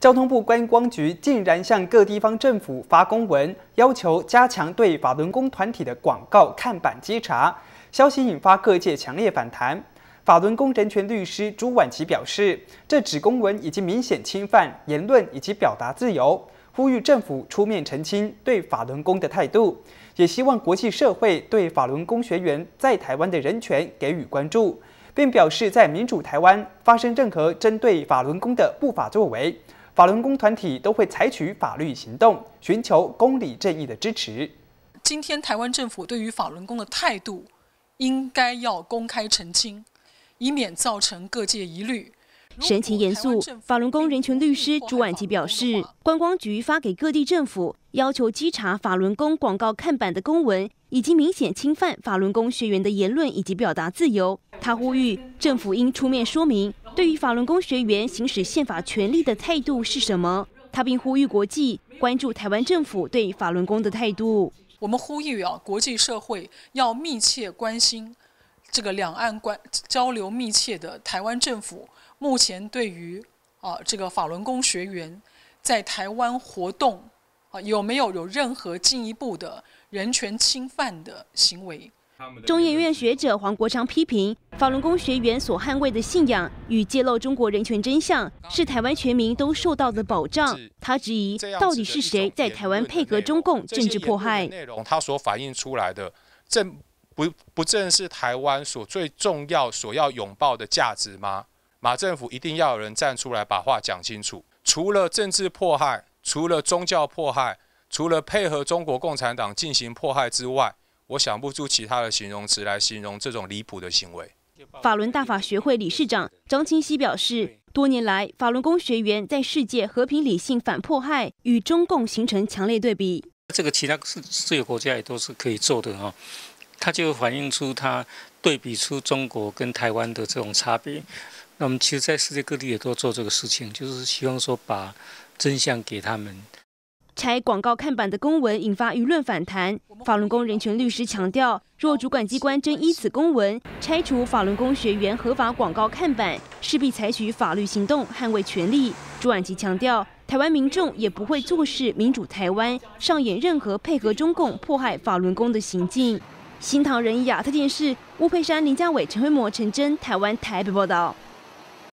交通部观光局竟然向各地方政府发公文，要求加强对法轮功团体的广告看板稽查。消息引发各界强烈反弹。法轮功人权律师朱婉琪表示，这纸公文已经明显侵犯言论以及表达自由，呼吁政府出面澄清对法轮功的态度，也希望国际社会对法轮功学员在台湾的人权给予关注，并表示在民主台湾发生任何针对法轮功的不法作为。法轮功团体都会采取法律行动，寻求公理正义的支持。今天，台湾政府对于法轮功的态度，应该要公开澄清，以免造成各界疑虑。神情严肃，法轮功人权律师朱婉琪表示，观光局发给各地政府要求稽查法轮功广告看板的公文，已经明显侵犯法轮功学员的言论以及表达自由。他呼吁政府应出面说明。对于法轮功学员行使宪法权利的态度是什么？他并呼吁国际关注台湾政府对法轮功的态度。我们呼吁啊，国际社会要密切关心这个两岸关交流密切的台湾政府，目前对于啊这个法轮功学员在台湾活动啊有没有有任何进一步的人权侵犯的行为？中研院学者黄国昌批评法轮功学员所捍卫的信仰与揭露中国人权真相，是台湾全民都受到的保障。他质疑，到底是谁在台湾配合中共政治迫害？内容他所反映出来的，正不不正是台湾所最重要、所要拥抱的价值吗？马政府一定要有人站出来把话讲清楚。除了政治迫害，除了宗教迫害，除了配合中国共产党进行迫害之外，我想不出其他的形容词来形容这种离谱的行为。法轮大法学会理事长张清熙表示，多年来法轮功学员在世界和平、理性、反迫害，与中共形成强烈对比。这个其他四四个国家也都是可以做的哈，他就反映出他对比出中国跟台湾的这种差别。那么其实，在世界各地也都做这个事情，就是希望说把真相给他们。拆广告看板的公文引发舆论反弹，法轮功人权律师强调，若主管机关真依此公文拆除法轮功学员合法广告看板，势必采取法律行动捍卫权利。朱婉琪强调，台湾民众也不会坐视民主台湾上演任何配合中共迫害法轮功的行径。新唐人亚特电视，吴佩山、林家伟、陈辉模、陈真，台湾台北报道。